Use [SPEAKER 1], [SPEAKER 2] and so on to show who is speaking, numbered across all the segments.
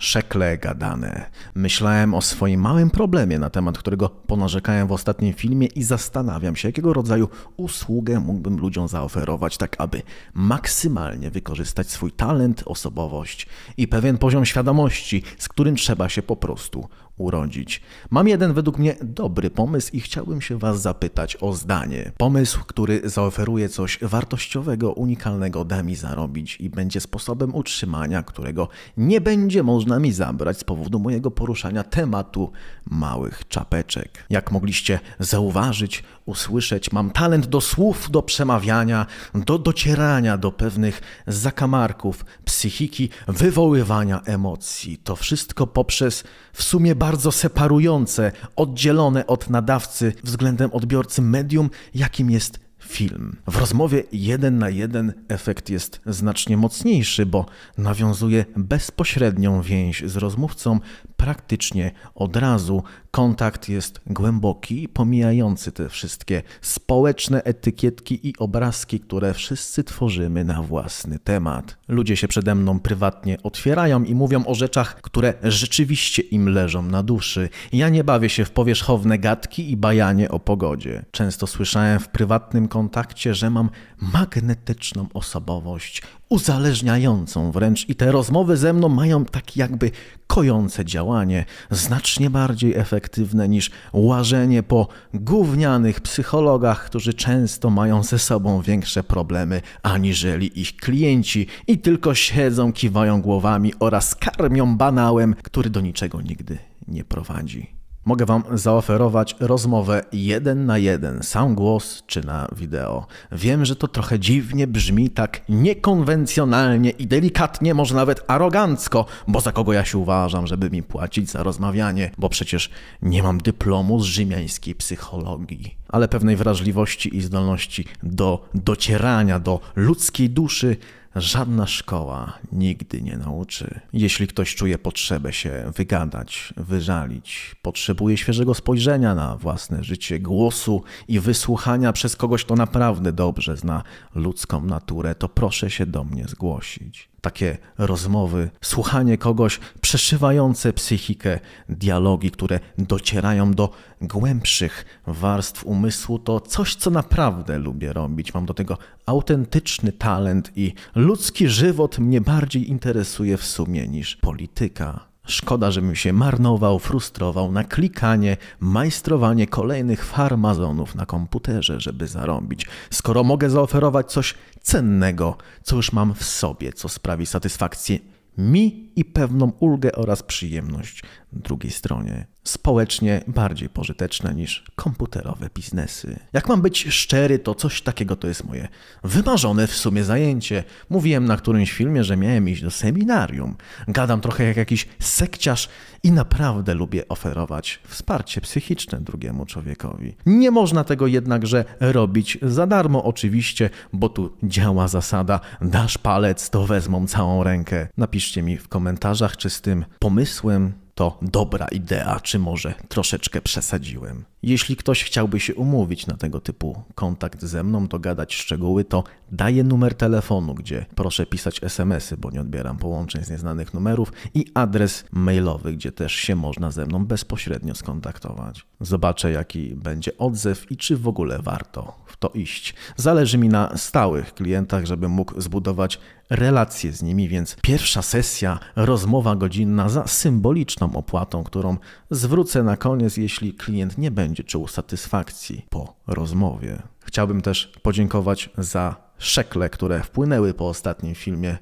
[SPEAKER 1] szekle gadane. Myślałem o swoim małym problemie, na temat którego ponarzekałem w ostatnim filmie i zastanawiam się, jakiego rodzaju usługę mógłbym ludziom zaoferować, tak aby maksymalnie wykorzystać swój talent, osobowość i pewien poziom świadomości, z którym trzeba się po prostu urodzić. Mam jeden według mnie dobry pomysł i chciałbym się Was zapytać o zdanie. Pomysł, który zaoferuje coś wartościowego, unikalnego, da mi zarobić i będzie sposobem utrzymania, którego nie będzie można mi zabrać z powodu mojego poruszania tematu małych czapeczek. Jak mogliście zauważyć, usłyszeć, mam talent do słów, do przemawiania, do docierania do pewnych zakamarków psychiki, wywoływania emocji. To wszystko poprzez w sumie bardzo bardzo separujące, oddzielone od nadawcy względem odbiorcy medium, jakim jest film. W rozmowie jeden na jeden efekt jest znacznie mocniejszy, bo nawiązuje bezpośrednią więź z rozmówcą praktycznie od razu, Kontakt jest głęboki, pomijający te wszystkie społeczne etykietki i obrazki, które wszyscy tworzymy na własny temat. Ludzie się przede mną prywatnie otwierają i mówią o rzeczach, które rzeczywiście im leżą na duszy. Ja nie bawię się w powierzchowne gadki i bajanie o pogodzie. Często słyszałem w prywatnym kontakcie, że mam magnetyczną osobowość, uzależniającą wręcz i te rozmowy ze mną mają tak jakby kojące działanie, znacznie bardziej efektywne niż łażenie po gównianych psychologach, którzy często mają ze sobą większe problemy aniżeli ich klienci i tylko siedzą, kiwają głowami oraz karmią banałem, który do niczego nigdy nie prowadzi. Mogę Wam zaoferować rozmowę jeden na jeden, sam głos czy na wideo. Wiem, że to trochę dziwnie brzmi, tak niekonwencjonalnie i delikatnie, może nawet arogancko, bo za kogo ja się uważam, żeby mi płacić za rozmawianie, bo przecież nie mam dyplomu z rzymiańskiej psychologii. Ale pewnej wrażliwości i zdolności do docierania do ludzkiej duszy żadna szkoła nigdy nie nauczy. Jeśli ktoś czuje potrzebę się wygadać, wyżalić, potrzebuje świeżego spojrzenia na własne życie, głosu i wysłuchania przez kogoś, kto naprawdę dobrze zna ludzką naturę, to proszę się do mnie zgłosić takie rozmowy, słuchanie kogoś przeszywające psychikę, dialogi, które docierają do głębszych warstw umysłu, to coś, co naprawdę lubię robić. Mam do tego autentyczny talent i ludzki żywot mnie bardziej interesuje w sumie niż polityka. Szkoda, żebym się marnował, frustrował na klikanie, majstrowanie kolejnych farmazonów na komputerze, żeby zarobić. skoro mogę zaoferować coś cennego, co już mam w sobie, co sprawi satysfakcję mi i pewną ulgę oraz przyjemność drugiej stronie społecznie bardziej pożyteczne niż komputerowe biznesy. Jak mam być szczery, to coś takiego to jest moje wymarzone w sumie zajęcie. Mówiłem na którymś filmie, że miałem iść do seminarium. Gadam trochę jak jakiś sekciarz i naprawdę lubię oferować wsparcie psychiczne drugiemu człowiekowi. Nie można tego jednakże robić za darmo oczywiście, bo tu działa zasada dasz palec, to wezmą całą rękę. Napiszcie mi w komentarzach, czy z tym pomysłem to dobra idea, czy może troszeczkę przesadziłem. Jeśli ktoś chciałby się umówić na tego typu kontakt ze mną, dogadać szczegóły, to daję numer telefonu, gdzie proszę pisać SMS-y, bo nie odbieram połączeń z nieznanych numerów, i adres mailowy, gdzie też się można ze mną bezpośrednio skontaktować. Zobaczę, jaki będzie odzew i czy w ogóle warto w to iść. Zależy mi na stałych klientach, żeby mógł zbudować relacje z nimi, więc pierwsza sesja, rozmowa godzinna za symboliczną opłatą, którą zwrócę na koniec, jeśli klient nie będzie czuł satysfakcji po rozmowie. Chciałbym też podziękować za szekle, które wpłynęły po ostatnim filmie.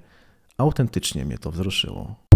[SPEAKER 1] Autentycznie mnie to wzruszyło.